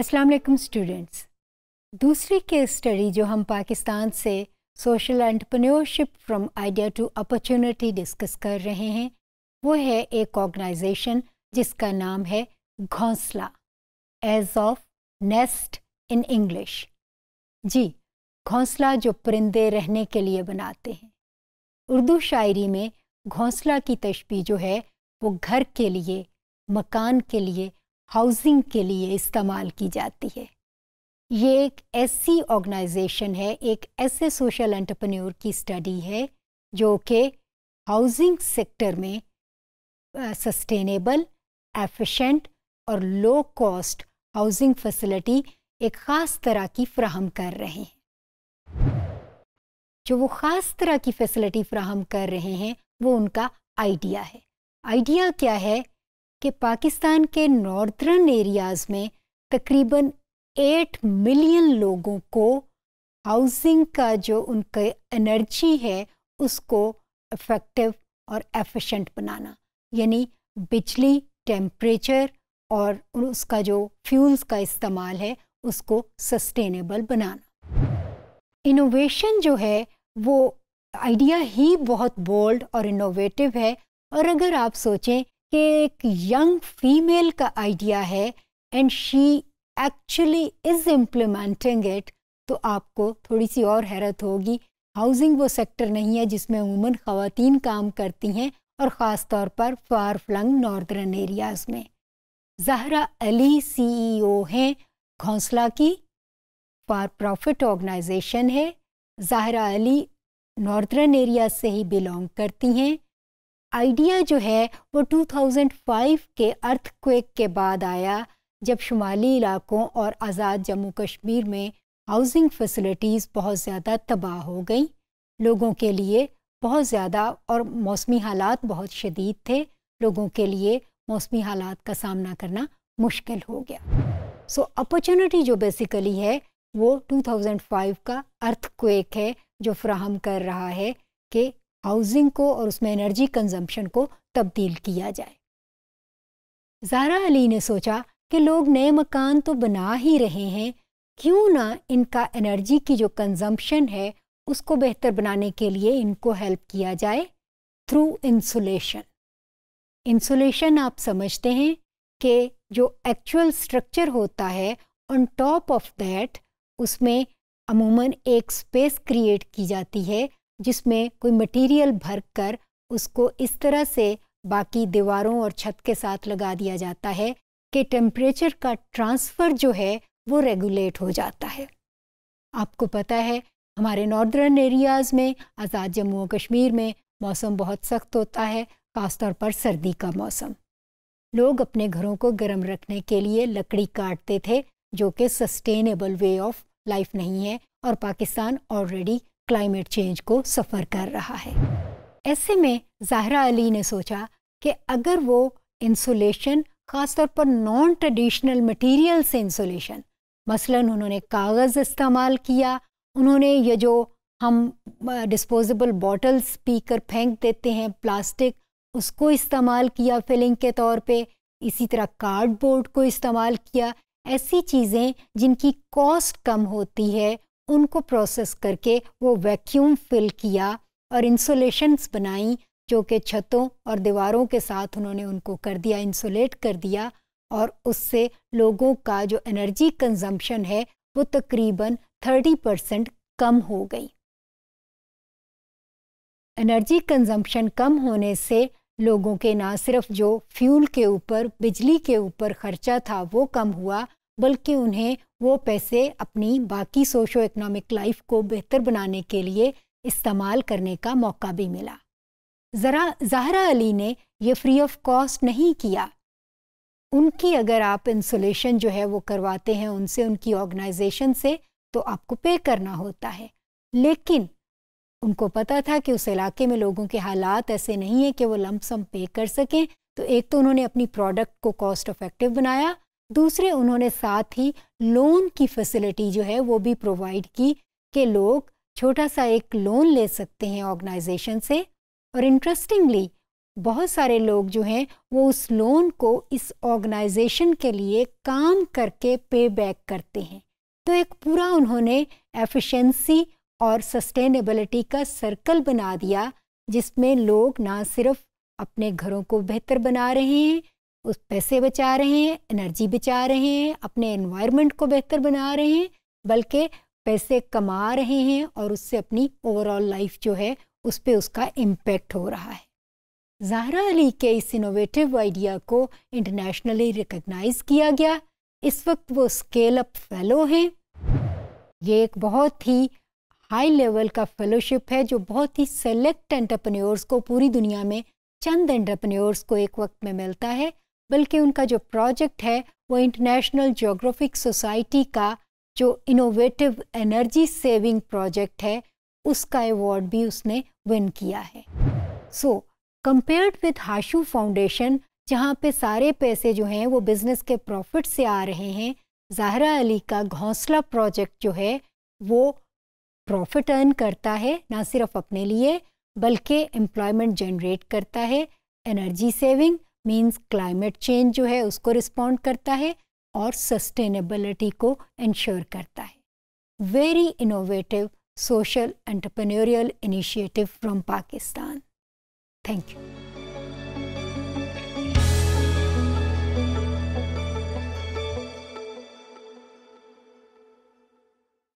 अस्सलाम वालेकुम स्टूडेंट्स दूसरी केस स्टडी जो हम पाकिस्तान से social entrepreneurship from idea to opportunity discuss कर रहे हैं वो है एक ऑर्गेनाइजेशन जिसका नाम है Ghonsla as of nest in English जी घोंसला जो परिंदे रहने के लिए बनाते हैं उर्दू शायरी में घोंसला की तशबी जो है वो घर के लिए मकान के लिए हाउसिंग के लिए इस्तेमाल की जाती है ये एक ऐसी ऑर्गेनाइजेशन है एक ऐसे सोशल एंटरप्रेन्योर की स्टडी है जो कि हाउसिंग सेक्टर में सस्टेनेबल एफिशेंट और लो कॉस्ट हाउसिंग फैसिलिटी एक ख़ास तरह की फ्राहम कर रहे हैं जो वो ख़ास तरह की फैसिलिटी फ्राहम कर रहे हैं वो उनका आइडिया है आइडिया क्या है कि पाकिस्तान के नॉर्दर्न एरियाज़ में तकरीबन एट मिलियन लोगों को हाउसिंग का जो उनके एनर्जी है उसको इफ़ेक्टिव और एफिशिएंट बनाना यानी बिजली टेम्परेचर और उसका जो फ्यूल्स का इस्तेमाल है उसको सस्टेनेबल बनाना इनोवेशन जो है वो आइडिया ही बहुत बोल्ड और इनोवेटिव है और अगर आप सोचें कि एक यंग फीमेल का आइडिया है and she actually is implementing it तो आपको थोड़ी सी और हैरत होगी हाउसिंग वो सेक्टर नहीं है जिसमें उमूमन खातन काम करती हैं और ख़ास तौर पर फार फ्लंग नॉर्दर्न एरियाज़ में जहरा अली सीईओ हैं घोंसला की फार प्रॉफिट ऑर्गेनाइजेशन है जहरा अली नॉर्दर्न एरिया से ही बिलोंग करती हैं आइडिया जो है वो 2005 के अर्थ क्वेक के बाद आया जब शुमाली इलाकों और आज़ाद जम्मू कश्मीर में हाउसिंग फैसिलिटीज़ बहुत ज़्यादा तबाह हो गई लोगों के लिए बहुत ज़्यादा और मौसमी हालात बहुत शदीद थे लोगों के लिए मौसमी हालात का सामना करना मुश्किल हो गया सो so, अपॉर्चुनिटी जो बेसिकली है वो 2005 का अर्थ क्वेक है जो फ्राहम कर रहा है कि हाउसिंग को और उसमें एनर्जी कंजम्पशन को तब्दील किया जाए जारा अली ने सोचा कि लोग नए मकान तो बना ही रहे हैं क्यों ना इनका एनर्जी की जो कंजम्पशन है उसको बेहतर बनाने के लिए इनको हेल्प किया जाए थ्रू इंसुलेशन इंसुलेशन आप समझते हैं कि जो एक्चुअल स्ट्रक्चर होता है ऑन टॉप ऑफ दैट उसमें अमूमन एक स्पेस क्रिएट की जाती है जिसमें कोई मटेरियल भर कर उसको इस तरह से बाकी दीवारों और छत के साथ लगा दिया जाता है कि टेम्परेचर का ट्रांसफ़र जो है वो रेगुलेट हो जाता है आपको पता है हमारे नॉर्दर्न एरियाज़ में आज़ाद जम्मू और कश्मीर में मौसम बहुत सख्त होता है ख़ासतौर पर सर्दी का मौसम लोग अपने घरों को गर्म रखने के लिए लकड़ी काटते थे जो कि सस्टेनेबल वे ऑफ लाइफ नहीं है और पाकिस्तान ऑलरेडी क्लाइमेट चेंज को सफ़र कर रहा है ऐसे में जाहरा अली ने सोचा कि अगर वो इंसुलेशन ख़ासतौर पर नॉन ट्रेडिशनल मटेरियल से इंसुलेशन मसलन उन्होंने कागज़ इस्तेमाल किया उन्होंने ये जो हम डिस्पोजेबल बॉटल्स पीकर फेंक देते हैं प्लास्टिक उसको इस्तेमाल किया फिलिंग के तौर पे इसी तरह कार्डबोर्ड को इस्तेमाल किया ऐसी चीज़ें जिनकी कॉस्ट कम होती है उनको प्रोसेस करके वो वैक्यूम फिल किया और इंसुलेशंस बनाई जो कि छतों और दीवारों के साथ उन्होंने उनको कर दिया इंसुलेट कर दिया और उससे लोगों का जो एनर्जी कंजम्पशन है वो तकरीबन 30 परसेंट कम हो गई एनर्जी कंजम्पशन कम होने से लोगों के ना सिर्फ जो फ्यूल के ऊपर बिजली के ऊपर खर्चा था वो कम हुआ बल्कि उन्हें वो पैसे अपनी बाकी सोशो इकोनॉमिक लाइफ को बेहतर बनाने के लिए इस्तेमाल करने का मौका भी मिला ज़रा जहरा अली ने यह फ्री ऑफ कॉस्ट नहीं किया उनकी अगर आप इंसुलेशन जो है वो करवाते हैं उनसे उनकी ऑर्गेनाइजेशन से तो आपको पे करना होता है लेकिन उनको पता था कि उस इलाके में लोगों के हालात ऐसे नहीं है कि वो लमसम पे कर सकें तो एक तो उन्होंने अपनी प्रोडक्ट को कॉस्ट इफेक्टिव बनाया दूसरे उन्होंने साथ ही लोन की फैसिलिटी जो है वो भी प्रोवाइड की कि लोग छोटा सा एक लोन ले सकते हैं ऑर्गेनाइजेशन से और इंटरेस्टिंगली बहुत सारे लोग जो हैं वो उस लोन को इस ऑर्गेनाइजेशन के लिए काम करके पे बैक करते हैं तो एक पूरा उन्होंने एफिशिएंसी और सस्टेनेबिलिटी का सर्कल बना दिया जिसमें लोग ना सिर्फ अपने घरों को बेहतर बना रहे हैं उस पैसे बचा रहे हैं एनर्जी बचा रहे हैं अपने इन्वायरमेंट को बेहतर बना रहे हैं बल्कि पैसे कमा रहे हैं और उससे अपनी ओवरऑल लाइफ जो है उस पर उसका इम्पेक्ट हो रहा है जहरा अली के इस इनोवेटिव आइडिया को इंटरनेशनली रिकग्नाइज किया गया इस वक्त वो स्केल अप फेलो हैं ये एक बहुत ही हाई लेवल का फेलोशिप है जो बहुत ही सेलेक्ट एंटरप्रेन्योर्स को पूरी दुनिया में चंद एंटरप्रेन्योर्स को एक वक्त में मिलता है बल्कि उनका जो प्रोजेक्ट है वो इंटरनेशनल जोग्राफिक सोसाइटी का जो इनोवेटिव एनर्जी सेविंग प्रोजेक्ट है उसका अवार्ड भी उसने विन किया है so compared with Hashoo foundation जहाँ पे सारे पैसे जो हैं वो बिज़नेस के प्रॉफिट से आ रहे हैं ज़ाहरा अली का घोंसला प्रोजेक्ट जो है वो प्रॉफिट अर्न करता है ना सिर्फ अपने लिए बल्कि एम्प्लॉयमेंट जनरेट करता है energy saving means climate change जो है उसको रिस्पॉन्ड करता है और सस्टेनेबिलिटी को इंश्योर करता है very innovative social entrepreneurial initiative from Pakistan thank you